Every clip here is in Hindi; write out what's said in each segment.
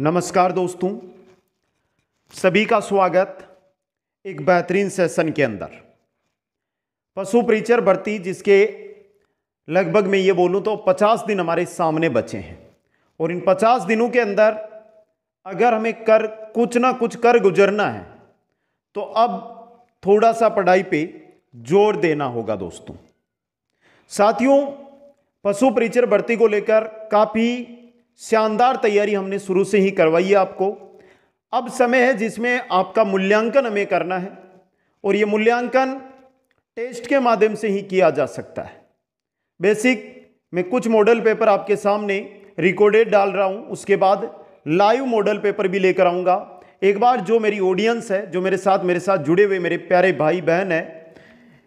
नमस्कार दोस्तों सभी का स्वागत एक बेहतरीन सेशन के अंदर पशु परिचर भर्ती जिसके लगभग मैं ये बोलूँ तो 50 दिन हमारे सामने बचे हैं और इन 50 दिनों के अंदर अगर हमें कर कुछ ना कुछ कर गुजरना है तो अब थोड़ा सा पढ़ाई पे जोर देना होगा दोस्तों साथियों पशु परिचर भर्ती को लेकर काफ़ी शानदार तैयारी हमने शुरू से ही करवाई है आपको अब समय है जिसमें आपका मूल्यांकन हमें करना है और ये मूल्यांकन टेस्ट के माध्यम से ही किया जा सकता है बेसिक मैं कुछ मॉडल पेपर आपके सामने रिकॉर्डेड डाल रहा हूँ उसके बाद लाइव मॉडल पेपर भी लेकर आऊँगा एक बार जो मेरी ऑडियंस है जो मेरे साथ मेरे साथ जुड़े हुए मेरे प्यारे भाई बहन है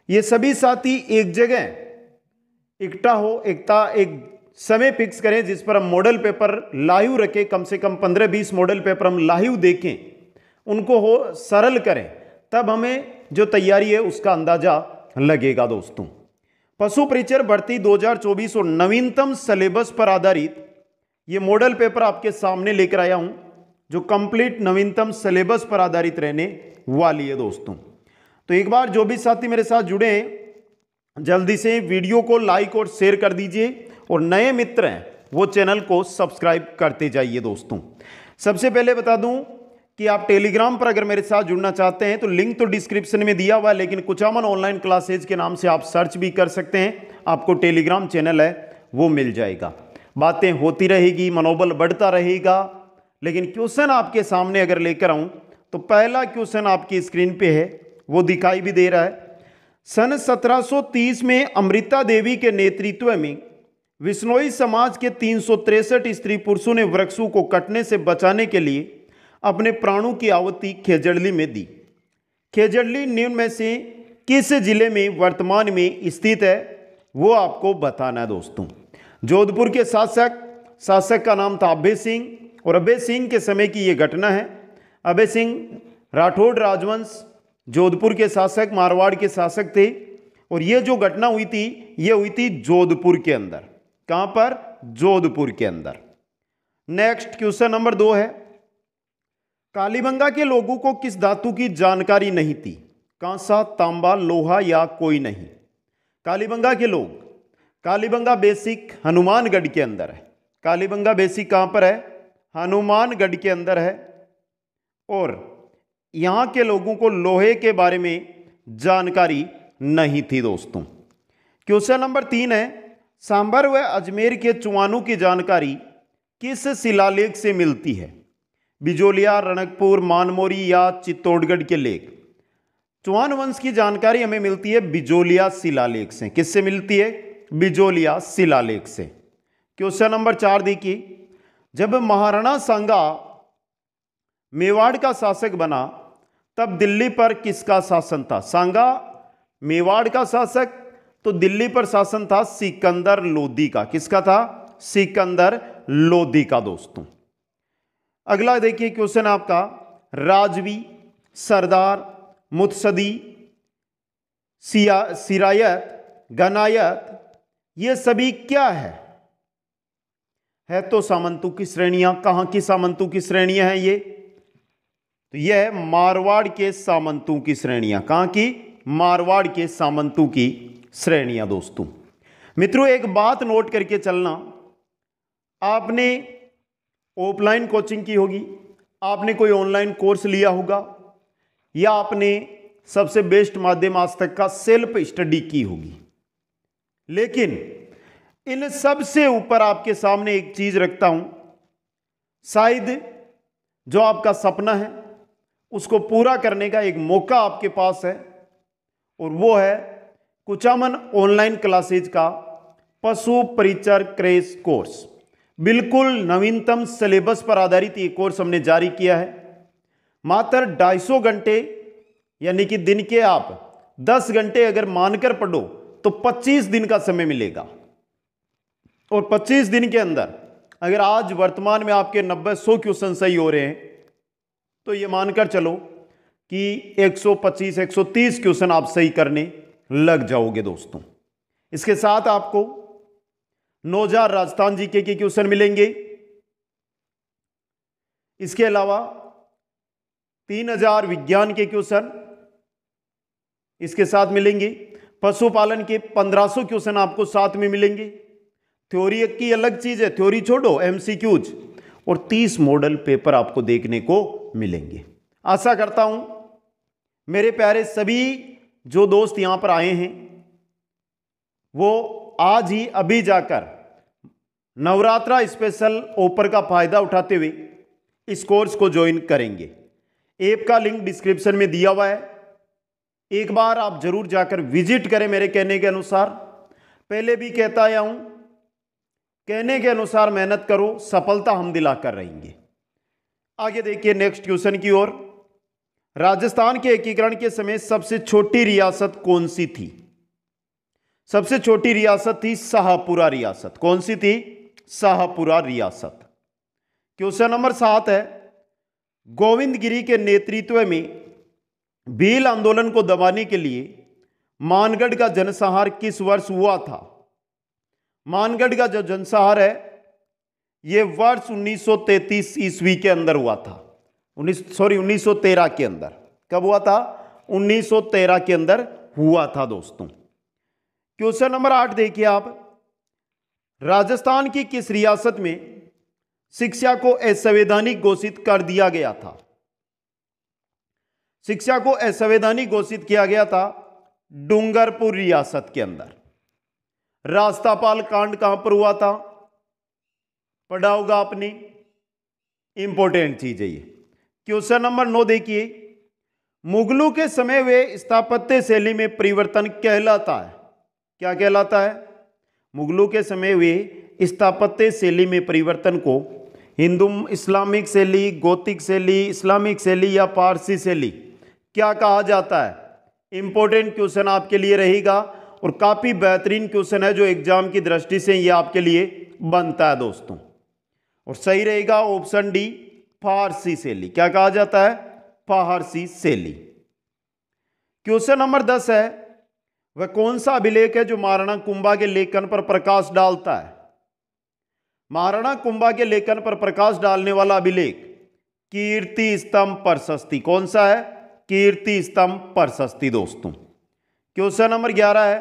ये सभी साथी एक जगह इकट्ठा हो एकता एक समय फिक्स करें जिस पर हम मॉडल पेपर लाइव रखें कम से कम 15-20 मॉडल पेपर हम लाइव देखें उनको हो सरल करें तब हमें जो तैयारी है उसका अंदाज़ा लगेगा दोस्तों पशु परिचर भर्ती 2024 और नवीनतम सिलेबस पर आधारित ये मॉडल पेपर आपके सामने लेकर आया हूं जो कंप्लीट नवीनतम सिलेबस पर आधारित रहने वाली है दोस्तों तो एक बार जो भी साथी मेरे साथ जुड़े हैं जल्दी से वीडियो को लाइक और शेयर कर दीजिए और नए मित्र हैं वो चैनल को सब्सक्राइब करते जाइए दोस्तों सबसे पहले बता दूं कि आप टेलीग्राम पर अगर मेरे साथ जुड़ना चाहते हैं तो लिंक तो डिस्क्रिप्शन में दिया हुआ है लेकिन कुछ अमन ऑनलाइन क्लासेज के नाम से आप सर्च भी कर सकते हैं आपको टेलीग्राम चैनल है वो मिल जाएगा बातें होती रहेगी मनोबल बढ़ता रहेगा लेकिन क्वेश्चन आपके सामने अगर लेकर आऊं तो पहला क्वेश्चन आपकी स्क्रीन पे है वो दिखाई भी दे रहा है सन 1730 में अमृता देवी के नेतृत्व में विश्नोई समाज के तीन स्त्री पुरुषों ने वृक्षों को कटने से बचाने के लिए अपने प्राणों की आवती खेजड़ली में दी खेजड़ली निम्न में से किस जिले में वर्तमान में स्थित है वो आपको बताना है दोस्तों जोधपुर के शासक शासक का नाम था अभय सिंह और अभय सिंह के समय की ये घटना है अभय सिंह राठौड़ राजवंश जोधपुर के शासक मारवाड़ के शासक थे और ये जो घटना हुई थी ये हुई थी जोधपुर के अंदर कहां पर जोधपुर के अंदर नेक्स्ट क्वेश्चन नंबर दो है कालीबंगा के लोगों को किस धातु की जानकारी नहीं थी कांसा तांबा लोहा या कोई नहीं कालीबंगा के लोग कालीबंगा बेसिक हनुमानगढ़ के अंदर है कालीबंगा बेसिक कहाँ पर है हनुमानगढ़ के अंदर है और यहाँ के लोगों को लोहे के बारे में जानकारी नहीं थी दोस्तों क्वेश्चन नंबर तीन है सांभर व अजमेर के चुवानों की जानकारी किस शिलालेख से मिलती है बिजोलिया रणकपुर मानमोरी या चित्तौड़गढ़ के लेख चुवान वंश की जानकारी हमें मिलती है बिजोलिया शिलालेख से किससे मिलती है बिजोलिया शिलालेख से क्वेश्चन नंबर चार देखिए जब महाराणा सांगा मेवाड़ का शासक बना तब दिल्ली पर किसका शासन था सांगा मेवाड़ का शासक तो दिल्ली पर शासन था सिकंदर लोदी का किसका था सिकंदर लोदी का दोस्तों अगला देखिए क्वेश्चन आपका राजवी सरदार मुत्सदी सिया सिरायत गनायत ये सभी क्या है है तो सामंतों की श्रेणियां कहां की सामंतों की श्रेणियां हैं ये तो यह है मारवाड़ के सामंतों की श्रेणियां कहां की मारवाड़ के सामंतों की श्रेणियां दोस्तों मित्रों एक बात नोट करके चलना आपने ऑफलाइन कोचिंग की होगी आपने कोई ऑनलाइन कोर्स लिया होगा या आपने सबसे बेस्ट माध्यम आज तक का सेल्फ स्टडी की होगी लेकिन इन सबसे ऊपर आपके सामने एक चीज़ रखता हूं शायद जो आपका सपना है उसको पूरा करने का एक मौका आपके पास है और वो है कुचामन ऑनलाइन क्लासेज का पशु परिचर क्रेस कोर्स बिल्कुल नवीनतम सिलेबस पर आधारित ये कोर्स हमने जारी किया है मात्र ढाई सौ घंटे यानी कि दिन के आप 10 घंटे अगर मानकर पढ़ो तो 25 दिन का समय मिलेगा और 25 दिन के अंदर अगर आज वर्तमान में आपके 90 सौ क्वेश्चन सही हो रहे हैं तो ये मानकर चलो कि 125 130 क्वेश्चन आप सही करने लग जाओगे दोस्तों इसके साथ आपको नौ हजार राजस्थान जीके के क्वेश्चन मिलेंगे इसके अलावा तीन हजार विज्ञान के क्वेश्चन इसके साथ मिलेंगे पशुपालन के पंद्रह सौ क्वेश्चन आपको साथ में मिलेंगे थ्योरी की अलग चीज है थ्योरी छोड़ो एमसीक्यूज और तीस मॉडल पेपर आपको देखने को मिलेंगे आशा करता हूं मेरे प्यारे सभी जो दोस्त यहाँ पर आए हैं वो आज ही अभी जाकर नवरात्रा स्पेशल ऑफर का फ़ायदा उठाते हुए इस कोर्स को ज्वाइन करेंगे ऐप का लिंक डिस्क्रिप्शन में दिया हुआ है एक बार आप ज़रूर जाकर विजिट करें मेरे कहने के अनुसार पहले भी कहता आया हूँ कहने के अनुसार मेहनत करो सफलता हम दिलाकर रहेंगे आगे देखिए नेक्स्ट क्वेश्चन की ओर राजस्थान के एकीकरण के समय सबसे छोटी रियासत कौन सी थी सबसे छोटी रियासत थी शाहपुरा रियासत कौन सी थी शाहपुरा रियासत क्वेश्चन नंबर सात है गोविंद गिरी के नेतृत्व में भील आंदोलन को दबाने के लिए मानगढ़ का जनसंहार किस वर्ष हुआ था मानगढ़ का जो जनसंहार है यह वर्ष 1933 ईस्वी के अंदर हुआ था उन्नीस सॉरी 1913 के अंदर कब हुआ था 1913 के अंदर हुआ था दोस्तों क्वेश्चन नंबर आठ देखिए आप राजस्थान की किस रियासत में शिक्षा को असंवैधानिक घोषित कर दिया गया था शिक्षा को असंवैधानिक घोषित किया गया था डूंगरपुर रियासत के अंदर रास्तापाल कांड कहां पर हुआ था पढ़ा होगा आपने इंपॉर्टेंट चीज है ये क्वेश्चन नंबर नौ देखिए मुगलों के समय वे स्थापत्य शैली में परिवर्तन कहलाता है क्या कहलाता है मुगलों के समय वे स्थापत्य शैली में परिवर्तन को हिंदू इस्लामिक शैली गौतिक शैली इस्लामिक शैली या पारसी शैली क्या कहा जाता है इंपॉर्टेंट क्वेश्चन आपके लिए रहेगा और काफ़ी बेहतरीन क्वेश्चन है जो एग्जाम की दृष्टि से ये आपके लिए बनता है दोस्तों और सही रहेगा ऑप्शन डी फारसी शैली क्या कहा जाता है फारसी शैली क्वेश्चन नंबर दस है वह कौन सा अभिलेख है जो महाराणा कुंभा के लेखन पर प्रकाश डालता है महाराणा कुंभा के लेखन पर प्रकाश डालने वाला अभिलेख कीर्ति स्तंभ प्रशस्ति कौन सा है कीर्ति स्तंभ प्रशस्ति दोस्तों क्वेश्चन नंबर ग्यारह है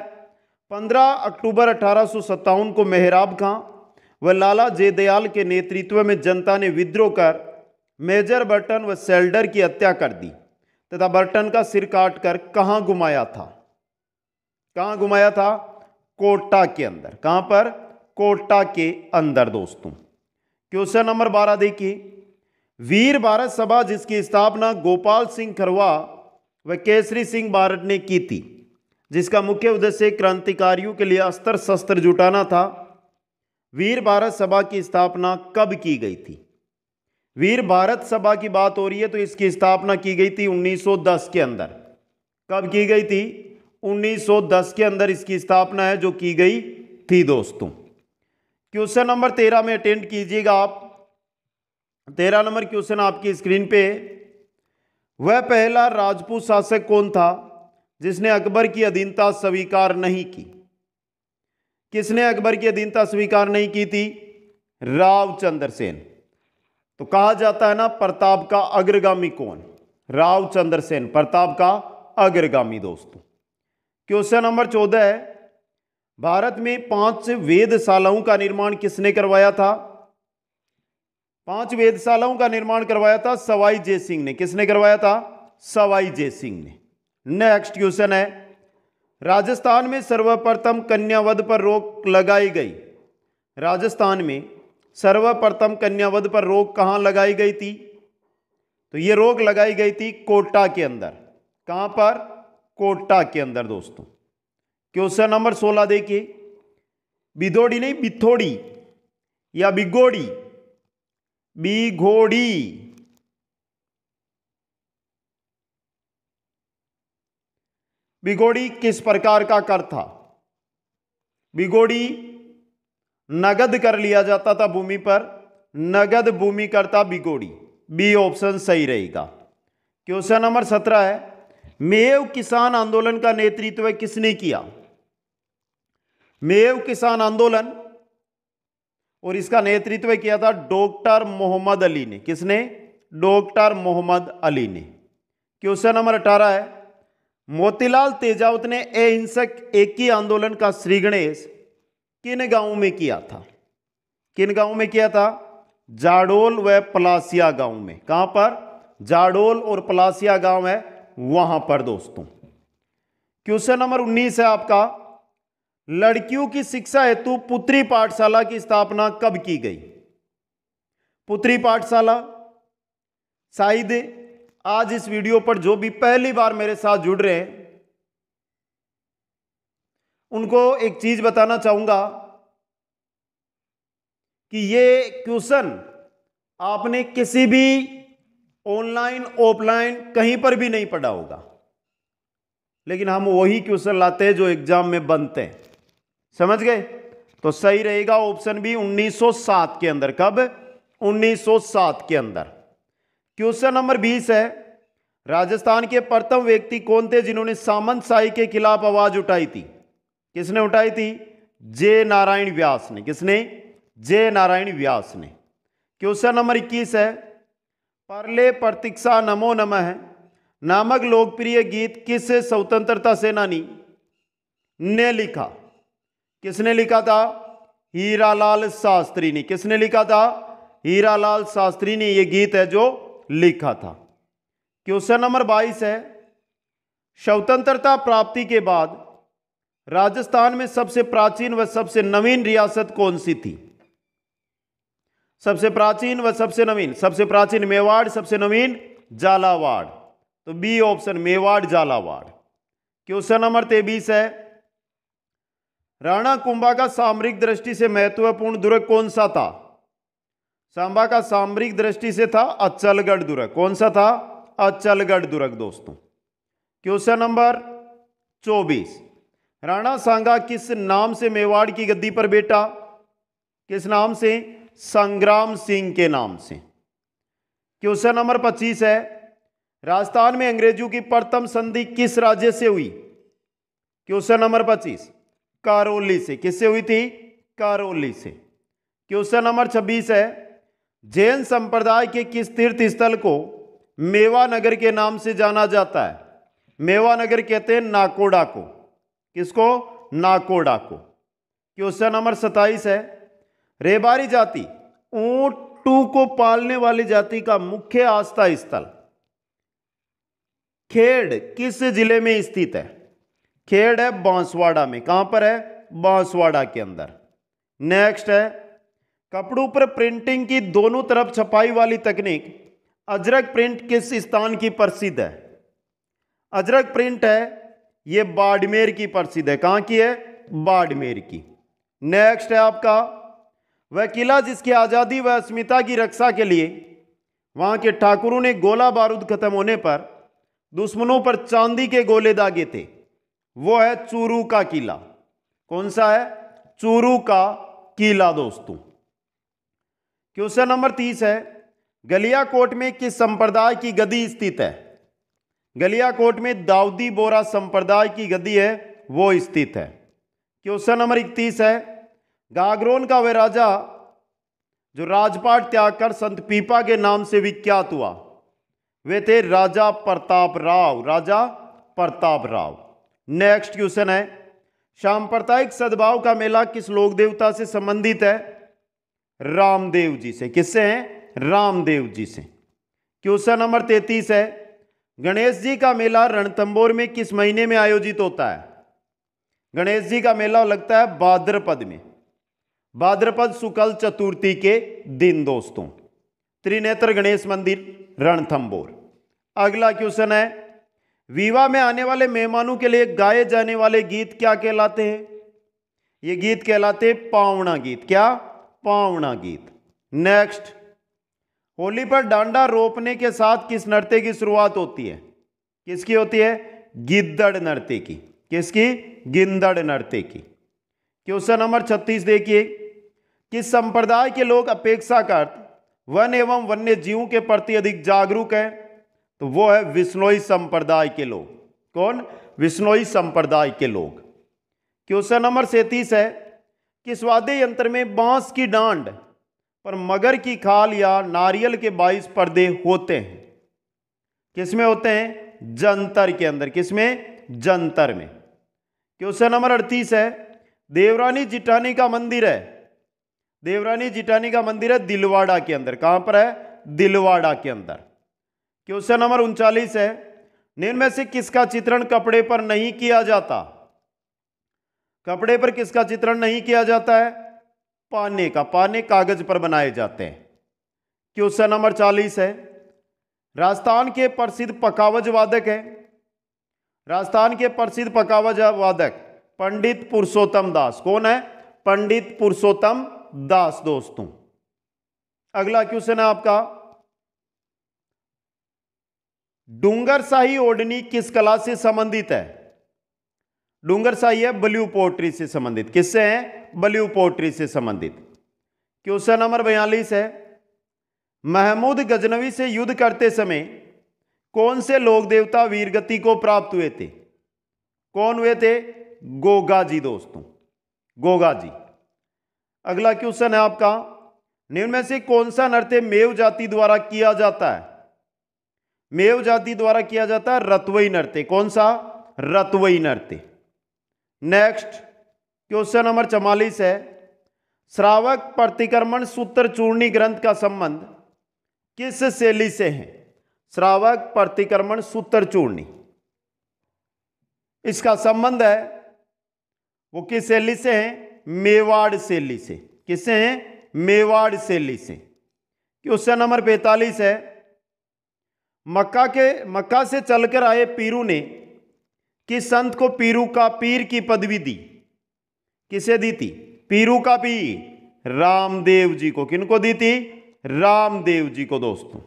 पंद्रह अक्टूबर अठारह को मेहराब खां व लाला जयदयाल के नेतृत्व में जनता ने विद्रोह कर मेजर बर्टन व सेल्डर की हत्या कर दी तथा बर्टन का सिर काट कर कहाँ घुमाया था कहाँ घुमाया था कोटा के अंदर कहाँ पर कोटा के अंदर दोस्तों क्वेश्चन नंबर बारह देखिए वीर भारत सभा जिसकी स्थापना गोपाल सिंह खरवा व केसरी सिंह भारत ने की थी जिसका मुख्य उद्देश्य क्रांतिकारियों के लिए अस्त्र शस्त्र जुटाना था वीर भारत सभा की स्थापना कब की गई थी वीर भारत सभा की बात हो रही है तो इसकी स्थापना की गई थी 1910 के अंदर कब की गई थी 1910 के अंदर इसकी स्थापना है जो की गई थी दोस्तों क्वेश्चन नंबर तेरह में अटेंड कीजिएगा आप तेरह नंबर क्वेश्चन आपकी स्क्रीन पे वह पहला राजपूत शासक कौन था जिसने अकबर की अधीनता स्वीकार नहीं की किसने अकबर की अधीनता स्वीकार नहीं की थी राव चंद्रसेन तो कहा जाता है ना प्रताप का अग्रगामी कौन राव चंद्र सेन प्रताप का अग्रगामी दोस्तों क्वेश्चन नंबर चौदह है भारत में पांच वेदशालाओं का निर्माण किसने करवाया था पांच वेदशालाओं का निर्माण करवाया था सवाई जय सिंह ने किसने करवाया था सवाई जय सिंह ने नेक्स्ट क्वेश्चन है राजस्थान में सर्वप्रथम कन्यावध पर रोक लगाई गई राजस्थान में सर्वप्रथम कन्यावध पर रोक कहाँ लगाई गई थी तो ये रोक लगाई गई थी कोटा के अंदर कहाँ पर कोटा के अंदर दोस्तों क्वेश्चन नंबर सोलह देखिए बिधोड़ी नहीं बिथोड़ी या बिगोड़ी बिघोड़ी बिगोड़ी किस प्रकार का कर था बिगोड़ी नगद कर लिया जाता था भूमि पर नगद भूमि करता बिगोड़ी बी ऑप्शन सही रहेगा क्वेश्चन नंबर सत्रह है मेव किसान आंदोलन का नेतृत्व किसने किया मेव किसान आंदोलन और इसका नेतृत्व किया था डॉक्टर मोहम्मद अली ने किसने डॉक्टर मोहम्मद अली ने क्वेश्चन नंबर अठारह है मोतीलाल तेजावत ने अहिंसक एक ही आंदोलन का श्री गणेश किन गांव में किया था किन गांव में किया था जाडोल व पलासिया गांव में कहां पर जाडोल और पलासिया गांव है वहां पर दोस्तों क्वेश्चन नंबर 19 है आपका लड़कियों की शिक्षा हेतु पुत्री पाठशाला की स्थापना कब की गई पुत्री पाठशाला शायद आज इस वीडियो पर जो भी पहली बार मेरे साथ जुड़ रहे हैं उनको एक चीज़ बताना चाहूंगा कि ये क्वेश्चन आपने किसी भी ऑनलाइन ऑफलाइन कहीं पर भी नहीं पढ़ा होगा लेकिन हम वही क्वेश्चन लाते हैं जो एग्जाम में बनते हैं समझ गए तो सही रहेगा ऑप्शन बी 1907 के अंदर कब 1907 के अंदर क्वेश्चन नंबर 20 है राजस्थान के प्रथम व्यक्ति कौन थे जिन्होंने सामंत शाही के खिलाफ आवाज उठाई थी किसने उठाई थी जय नारायण व्यास ने किसने जय नारायण व्यास ने क्वेश्चन नंबर इक्कीस है परले प्रतीक्षा नमो नमः नामक लोकप्रिय गीत किस स्वतंत्रता सेनानी ने लिखा किसने लिखा था हीरालाल शास्त्री ने किसने लिखा था हीरालाल शास्त्री ने यह गीत है जो लिखा था क्वेश्चन नंबर बाईस है स्वतंत्रता प्राप्ति के बाद राजस्थान में सबसे प्राचीन व सबसे नवीन रियासत कौन सी थी सबसे प्राचीन व सबसे नवीन सबसे प्राचीन मेवाड़ सबसे नवीन झालावाड़ तो B option Mewar Jhalawar question number तेबीस है राणा कुंभा का सामरिक दृष्टि से महत्वपूर्ण दुर्ग कौन सा था सांबा का सामरिक दृष्टि से था अचलगढ़ दुर्ग कौन सा था अचलगढ़ दुर्ग दोस्तों क्वेश्चन नंबर चौबीस राणा सांगा किस नाम से मेवाड़ की गद्दी पर बेटा किस नाम से संग्राम सिंह के नाम से क्वेश्चन नंबर 25 है राजस्थान में अंग्रेजों की प्रथम संधि किस राज्य से हुई क्वेश्चन नंबर 25 कारोली से किससे हुई थी कारोली से क्वेश्चन नंबर 26 है जैन संप्रदाय के किस तीर्थ स्थल को मेवा नगर के नाम से जाना जाता है मेवा नगर कहते हैं नाकोडा को किसको नाकोडा को क्वेश्चन नंबर सत्ताईस है रेबारी जाति ऊंट टू को पालने वाली जाति का मुख्य आस्था स्थल खेड़ किस जिले में स्थित है खेड़ है बांसवाड़ा में कहां पर है बांसवाड़ा के अंदर नेक्स्ट है कपड़ों पर प्रिंटिंग की दोनों तरफ छपाई वाली तकनीक अजरक प्रिंट किस स्थान की प्रसिद्ध है अजरक प्रिंट है ये बाड़मेर की प्रसिद्ध है कहाँ की है बाड़मेर की नेक्स्ट है आपका वह किला जिसकी आज़ादी व अस्मिता की रक्षा के लिए वहाँ के ठाकुरों ने गोला बारूद खत्म होने पर दुश्मनों पर चांदी के गोले दागे थे वो है चूरू का किला कौन सा है चूरू का किला दोस्तों क्वेश्चन नंबर तीस है गलिया कोट में किस संप्रदाय की गदी स्थित है गलिया कोट में दाऊदी बोरा संप्रदाय की गद्दी है वो स्थित है क्वेश्चन नंबर इकतीस है गागरोन का वह राजा जो राजपाट त्याग कर संत पीपा के नाम से विख्यात हुआ वे थे राजा प्रताप राव राजा प्रताप राव नेक्स्ट क्वेश्चन है सांप्रदायिक सद्भाव का मेला किस लोक देवता से संबंधित है रामदेव जी से किससे हैं रामदेव जी से क्वेश्चन नंबर तैतीस है गणेश जी का मेला रणतंबोर में किस महीने में आयोजित होता है गणेश जी का मेला लगता है भाद्रपद में भाद्रपद शुक्ल चतुर्थी के दिन दोस्तों त्रिनेत्र गणेश मंदिर रणथंबोर अगला क्वेश्चन है विवाह में आने वाले मेहमानों के लिए गाए जाने वाले गीत क्या कहलाते हैं ये गीत कहलाते पावना गीत क्या पावना गीत नेक्स्ट होली पर डांडा रोपने के साथ किस नृत्य की शुरुआत होती है किसकी होती है गिद्दड़ नृत्य की किसकी गिंदड़ नृत्य की क्वेश्चन नंबर छत्तीस देखिए किस संप्रदाय के लोग अपेक्षाकृत वन एवं वन्य जीवों के प्रति अधिक जागरूक है तो वो है विष्णोई संप्रदाय के लोग कौन विष्णोई संप्रदाय के लोग क्वेश्चन नंबर सैंतीस है कि वाद्य यंत्र में बांस की डांड पर मगर की खाल या नारियल के बाईस पर्दे होते हैं किसमें होते हैं जंतर के अंदर किसमें जंतर में क्वेश्चन नंबर अड़तीस है देवरानी जिटानी का मंदिर है देवरानी जिटानी का मंदिर है दिलवाड़ा के अंदर कहां पर है दिलवाड़ा के अंदर क्वेश्चन नंबर उनचालीस है निम्न से किसका चित्रण कपड़े पर नहीं किया जाता कपड़े पर किसका चित्रण नहीं किया जाता है पाने का पाने कागज पर बनाए जाते हैं क्वेश्चन नंबर चालीस है राजस्थान के प्रसिद्ध पकावज वादक है राजस्थान के प्रसिद्ध पकावज वादक पंडित पुरुषोत्तम दास कौन है पंडित पुरुषोत्तम दास दोस्तों अगला क्वेश्चन है आपका डूंगर शाही ओढ़नी किस कला से संबंधित है डूंगर साई है बल्यू पोट्री से संबंधित किससे है बल्यू पोट्री से संबंधित क्वेश्चन नंबर बयालीस है महमूद गजनवी से युद्ध करते समय कौन से लोक देवता वीरगति को प्राप्त हुए थे कौन हुए थे गोगा जी दोस्तों गोगा जी अगला क्वेश्चन है आपका निम्न में से कौन सा नृत्य मेव जाति द्वारा किया जाता है मेव जाति द्वारा किया जाता है रतवई नृत्य कौन सा रतवई नृत्य नेक्स्ट क्वेश्चन नंबर चवालीस है श्रावक प्रतिक्रमण सूत्र चूर्णी ग्रंथ का संबंध किस शैली से है श्रावक प्रतिक्रमण सूत्र चूर्णी इसका संबंध है वो किस शैली से है मेवाड़ शैली से किससे हैं मेवाड़ शैली से क्वेश्चन नंबर पैंतालीस है मक्का के मक्का से चलकर आए पीरू ने किस संत को पीरू का पीर की पदवी दी किसे दी थी पीरू का पीर रामदेव जी को किनको दी थी रामदेव जी को दोस्तों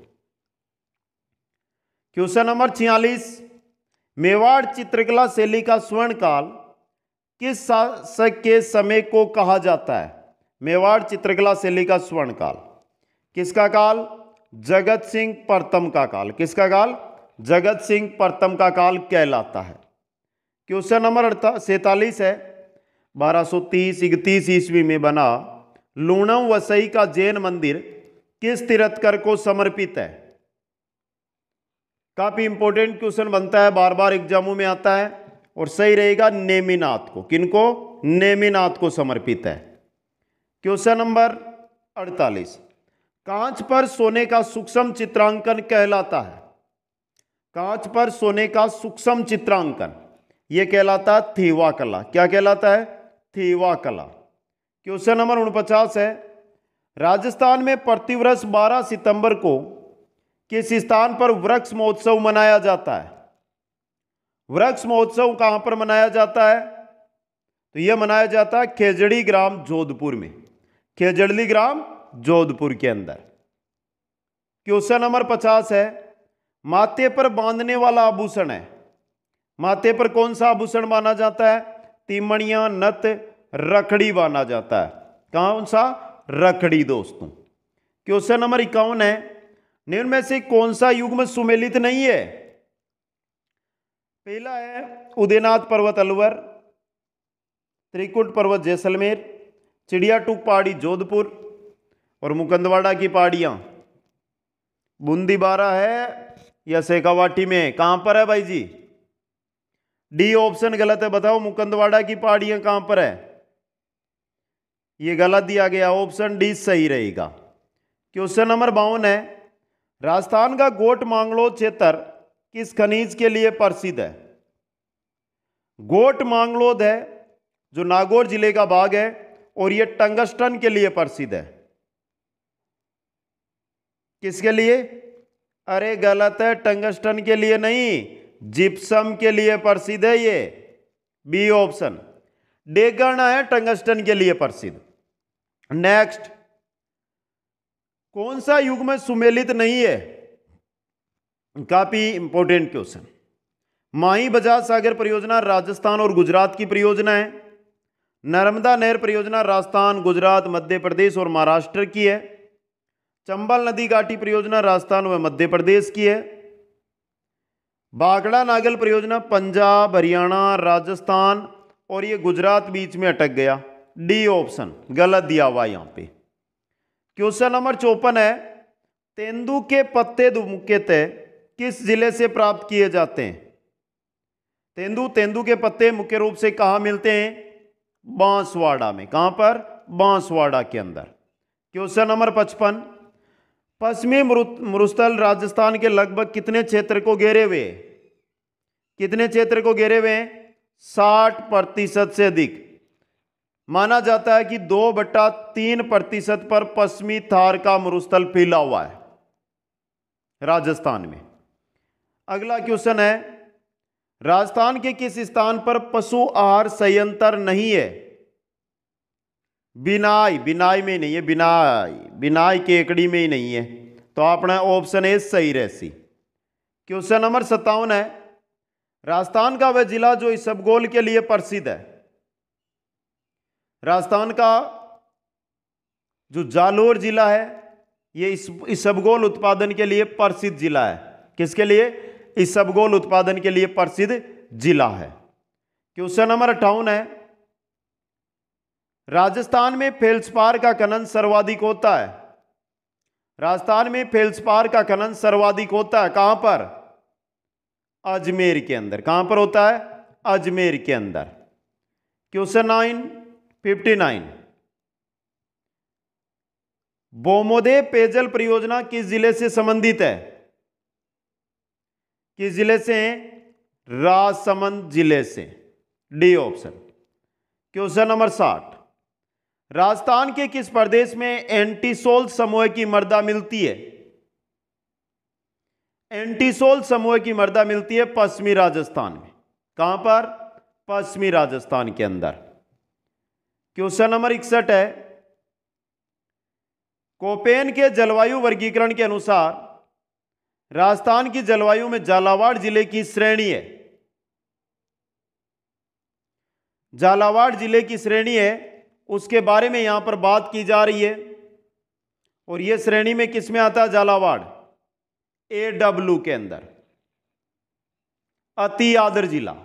क्वेश्चन नंबर छियालीस मेवाड़ चित्रकला शैली का स्वर्ण काल किस शासक के समय को कहा जाता है मेवाड़ चित्रकला शैली का स्वर्ण काल किसका काल जगत सिंह परतम का काल किसका काल जगत सिंह परतम का काल कहलाता है क्वेश्चन नंबर अड़ता सैतालीस है 1230 इकतीस ईस्वी में बना लूणम वसई का जैन मंदिर किस तीर्थकर को समर्पित है काफ़ी इंपॉर्टेंट क्वेश्चन बनता है बार बार एग्जामों में आता है और सही रहेगा नेमीनाथ को किनको नेमीनाथ को समर्पित है क्वेश्चन नंबर 48 कांच पर सोने का सूक्ष्म चित्रांकन कहलाता है कांच पर सोने का सूक्ष्म चित्रांकन यह कहलाता है थीवा कला क्या कहलाता है थीवा कला क्वेश्चन नंबर उनपचास है राजस्थान में प्रतिवर्ष 12 सितंबर को किस स्थान पर वृक्ष महोत्सव मनाया जाता है वृक्ष महोत्सव कहां पर मनाया जाता है तो यह मनाया जाता है खेजड़ी ग्राम जोधपुर में खेजड़ी ग्राम जोधपुर के अंदर क्वेश्चन नंबर पचास है माथे पर बांधने वाला आभूषण है माथे पर कौन सा आभूषण माना जाता है तिमणिया नत रखड़ी माना जाता है कौन सा रखड़ी दोस्तों क्वेश्चन नंबर इक्यावन है निम्न में से कौन सा युग्म सुमेलित नहीं है पहला है उदयनाथ पर्वत अलवर त्रिकुट पर्वत जैसलमेर चिड़िया टूक पहाड़ी जोधपुर और मुकंदवाड़ा की बूंदी बारा है या शेखावाटी में कहां पर है भाई जी डी ऑप्शन गलत है बताओ मुकंदवाड़ा की पहाड़ियां कहां पर है ये गलत दिया गया ऑप्शन डी सही रहेगा क्वेश्चन नंबर बावन है राजस्थान का गोट मांगलो क्षेत्र किस खनिज के लिए प्रसिद्ध है गोट मांगलोद है जो नागौर जिले का भाग है और यह टंगस्टन के लिए प्रसिद्ध है किसके लिए अरे गलत है टंगस्टन के लिए नहीं जिप्सम के लिए प्रसिद्ध है ये बी ऑप्शन डेगाना है टंगस्टन के लिए प्रसिद्ध नेक्स्ट कौन सा युग में सुमेलित नहीं है काफी इंपॉर्टेंट क्वेश्चन माही बजाज सागर परियोजना राजस्थान और गुजरात की परियोजना है नर्मदा नहर परियोजना राजस्थान गुजरात मध्य प्रदेश और महाराष्ट्र की है चंबल नदी घाटी परियोजना राजस्थान व मध्य प्रदेश की है बागड़ा नागल परियोजना पंजाब हरियाणा राजस्थान और ये गुजरात बीच में अटक गया डी ऑप्शन गलत दिया हुआ यहाँ पे क्वेश्चन नंबर चौपन है तेंदू के पत्ते मुख्यतः किस जिले से प्राप्त किए जाते हैं तेंदू तेंदू के पत्ते मुख्य रूप से कहाँ मिलते हैं बांसवाड़ा में कहाँ पर बांसवाड़ा के अंदर क्वेश्चन नंबर पचपन पश्चिमी मरुस्थल राजस्थान के लगभग कितने क्षेत्र को घेरे हुए कितने क्षेत्र को घेरे हुए हैं साठ प्रतिशत से अधिक माना जाता है कि दो बट्टा तीन प्रतिशत पर पश्चिमी थार का मरुस्थल फैला हुआ है राजस्थान में अगला क्वेश्चन है राजस्थान के किस स्थान पर पशु आहार संयंत्र नहीं है बिनाई बिनाई में नहीं है बिनाई बिनाई केकड़ी में ही नहीं है तो अपना ऑप्शन ए सही रहसी क्वेश्चन नंबर सत्तावन है राजस्थान का वह जिला जो इस गोल के लिए प्रसिद्ध है राजस्थान का जो जालोर जिला है ये इसबगोल उत्पादन के लिए प्रसिद्ध जिला है किसके लिए इस इसबगोल उत्पादन के लिए प्रसिद्ध जिला है क्वेश्चन नंबर अट्ठावन है राजस्थान में फेल्सपार का खनन सर्वाधिक होता है राजस्थान में फेल्सपार का खनन सर्वाधिक होता है कहां पर अजमेर के अंदर कहां पर होता है अजमेर के अंदर क्वेश्चन नाइन फिफ्टी नाइन बोमोदे पेयजल परियोजना किस जिले से संबंधित है किस जिले से राजसमंद जिले से डी ऑप्शन क्वेश्चन नंबर साठ राजस्थान के किस प्रदेश में एंटीसोल समूह की मर्दा मिलती है एंटीसोल समूह की मर्दा मिलती है पश्चिमी राजस्थान में कहां पर पश्चिमी राजस्थान के अंदर क्वेश्चन नंबर इकसठ है कोपेन के जलवायु वर्गीकरण के अनुसार राजस्थान की जलवायु में झालावाड़ जिले की श्रेणी है झालावाड़ जिले की श्रेणी है उसके बारे में यहाँ पर बात की जा रही है और ये श्रेणी में किस में आता है झालावाड़ ए डब्ल्यू के अंदर अति आदर जिला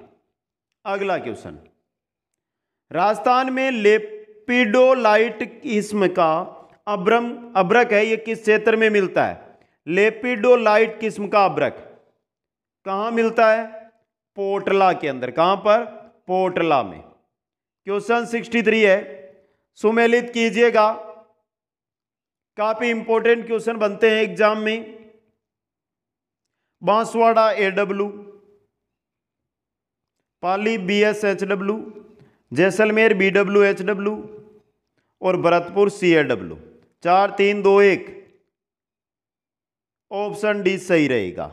अगला क्वेश्चन राजस्थान में लेपिडोलाइट किस्म का अब्रम अब्रक है ये किस क्षेत्र में मिलता है लेपिडोलाइट किस्म का अब्रक कहाँ मिलता है पोटला के अंदर कहाँ पर पोटला में क्वेश्चन सिक्सटी थ्री है सुमेलित कीजिएगा काफ़ी इंपॉर्टेंट क्वेश्चन बनते हैं एग्जाम में Banswara AW Pali B S H W Jaisalmer B W H W और भरतपुर सी ए डब्ल्यू चार तीन दो एक ऑप्शन डी सही रहेगा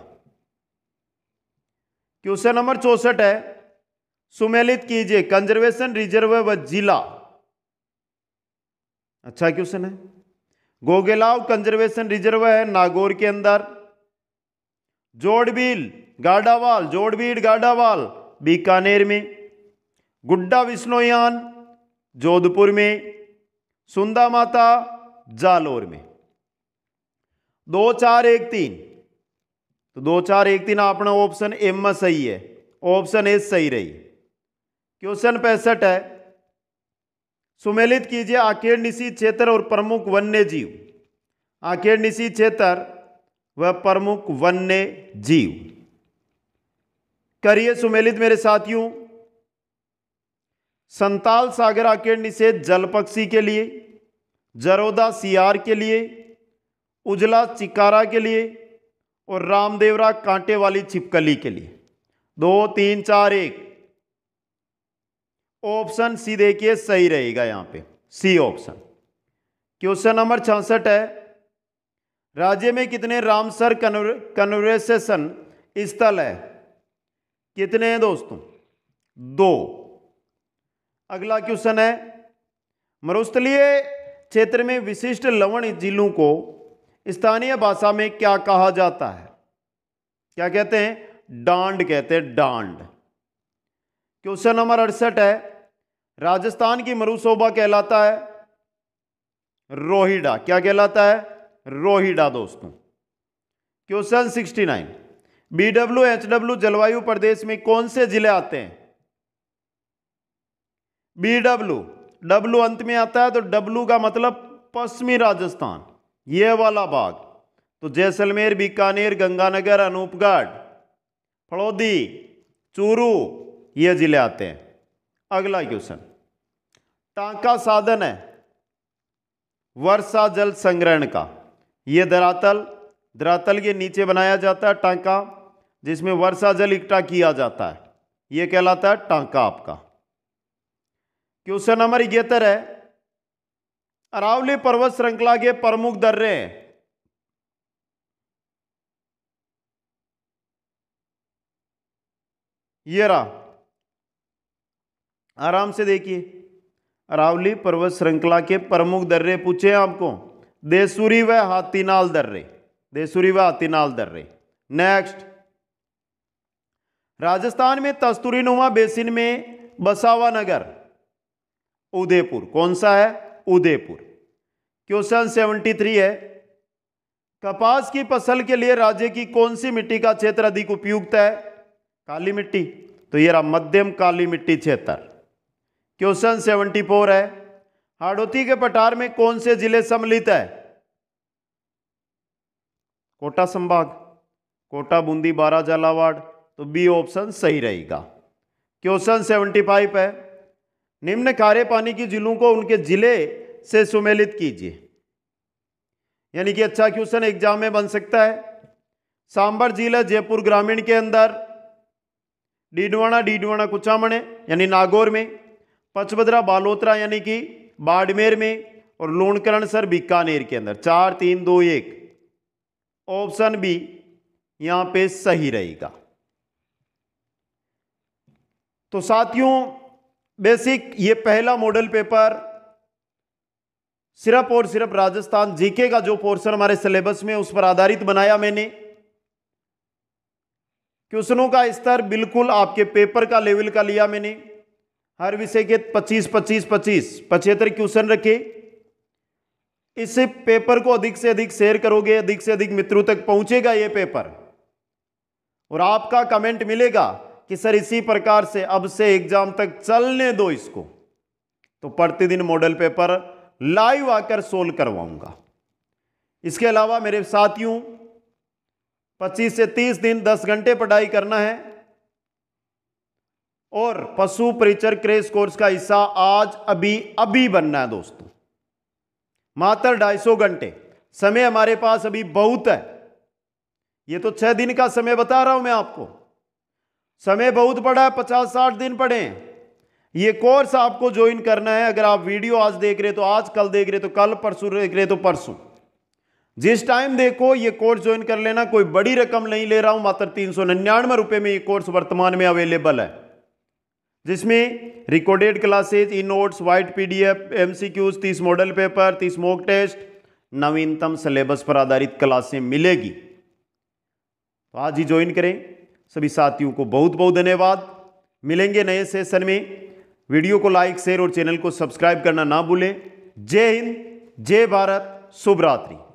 क्वेश्चन नंबर चौसठ है सुमेलित कीजिए कंजर्वेशन रिजर्व व जिला अच्छा क्वेश्चन है गोगेलाव कंजर्वेशन रिजर्व है नागौर के अंदर जोड़बील गाडावाल जोड़बील गाडावाल बीकानेर में गुड्डा विष्णुयान जोधपुर में सुंदा माता जालोर में दो चार एक तीन तो दो चार एक तीन अपना ऑप्शन एम में सही है ऑप्शन ए सही रही क्वेश्चन पैंसठ है सुमेलित कीजिए आकेर निशी क्षेत्र और प्रमुख वन्य जीव आकेर निशी क्षेत्र व प्रमुख वन्य जीव करिए सुमेलित मेरे साथियों संताल सागर आकेर निषेध जल पक्षी के लिए जरोदा सियार के लिए उजला चिकारा के लिए और रामदेवरा कांटे वाली छिपकली के लिए दो तीन चार एक ऑप्शन सी देखिए सही रहेगा यहां पे सी ऑप्शन क्वेश्चन नंबर छियासठ है राज्य में कितने रामसर कन्वर्सेशन स्थल है कितने हैं दोस्तों दो अगला क्वेश्चन है मरुस्थलीय क्षेत्र में विशिष्ट लवण जिलों को स्थानीय भाषा में क्या कहा जाता है क्या कहते हैं डांड कहते हैं डांड क्वेश्चन नंबर अड़सठ है राजस्थान की मरुसोबा कहलाता है रोहिडा क्या कहलाता है रोहिडा दोस्तों क्वेश्चन 69 बीडब्ल्यू एचडब्ल्यू जलवायु प्रदेश में कौन से जिले आते हैं बीडब्ल्यू डब्ल्यू अंत में आता है तो डब्ल्यू का मतलब पश्चिमी राजस्थान ये वाला भाग तो जैसलमेर बीकानेर गंगानगर अनूपगढ़ फड़ौदी चूरू ये जिले आते हैं अगला क्वेश्चन टांका साधन है वर्षा जल संग्रहण का ये धरातल धरातल के नीचे बनाया जाता है टांका जिसमें वर्षा जल इकट्ठा किया जाता है ये कहलाता है टांका आपका क्वेश्चन नंबर इकहत्तर है अरावली पर्वत श्रृंखला के प्रमुख दर्रे हैं ये रहा आराम से देखिए रावली पर्वत श्रृंखला के प्रमुख दर्रे पूछे आपको देसूरी व हाथीनाल दर्रे देसूरी व हाथीनाल दर्रे नेक्स्ट राजस्थान में तस्तूरी नुमा बेसिन में बसावा नगर उदयपुर कौन सा है उदयपुर क्वेश्चन सेवेंटी थ्री है कपास की फसल के लिए राज्य की कौन सी मिट्टी का क्षेत्र अधिक उपयुक्त है काली मिट्टी तो ये रहा मध्यम काली मिट्टी क्षेत्र क्वेश्चन सेवेंटी फोर है हाड़ोती के पठार में कौन से जिले सम्मिलित है कोटा संभाग कोटा बूंदी बारा झालावाड़ तो बी ऑप्शन सही रहेगा क्वेश्चन सेवेंटी फाइव है निम्न खारे पानी की जिलों को उनके जिले से सुमेलित कीजिए यानी कि अच्छा क्वेश्चन एग्जाम में बन सकता है सांबर जिला जयपुर ग्रामीण के अंदर डीडवाणा डीडवाणा कुचामणे यानी नागौर में पचभद्रा बालोतरा यानी कि बाड़मेर में और लोणकरण सर बीकानेर के अंदर चार तीन दो एक ऑप्शन बी यहां पे सही रहेगा तो साथियों बेसिक ये पहला मॉडल पेपर सिर्फ और सिर्फ राजस्थान जीके का जो पोर्शन हमारे सिलेबस में उस पर आधारित बनाया मैंने क्वेश्चनों का स्तर बिल्कुल आपके पेपर का लेवल का लिया मैंने हर विषय के 25 25 25 पचहत्तर क्वेश्चन रखे इस पेपर को अधिक से अधिक शेयर करोगे अधिक से अधिक मित्रों तक पहुंचेगा ये पेपर और आपका कमेंट मिलेगा कि सर इसी प्रकार से अब से एग्जाम तक चलने दो इसको तो प्रतिदिन मॉडल पेपर लाइव आकर सोल्व करवाऊंगा इसके अलावा मेरे साथियों 25 से 30 दिन 10 घंटे पढ़ाई करना है और पशु परिचर क्रेस कोर्स का हिस्सा आज अभी अभी बनना है दोस्तों मात्र ढाई सौ घंटे समय हमारे पास अभी बहुत है ये तो छह दिन का समय बता रहा हूं मैं आपको समय बहुत पड़ा है पचास साठ दिन पड़े हैं ये कोर्स आपको ज्वाइन करना है अगर आप वीडियो आज देख रहे तो आज कल देख रहे तो कल परसों देख रहे तो परसों जिस टाइम देखो ये कोर्स ज्वाइन कर लेना कोई बड़ी रकम नहीं ले रहा हूं मात्र तीन सौ निन्यानवे रुपए में ये कोर्स वर्तमान में अवेलेबल है जिसमें recorded classes e notes white PDF MCQs 30 model paper 30 mock test नवीनतम सिलेबस पर आधारित क्लासें मिलेगी तो आज ही ज्वाइन करें सभी साथियों को बहुत बहुत धन्यवाद मिलेंगे नए सेशन में वीडियो को लाइक शेयर और चैनल को सब्सक्राइब करना ना भूलें जय हिंद जय भारत शुभ रात्रि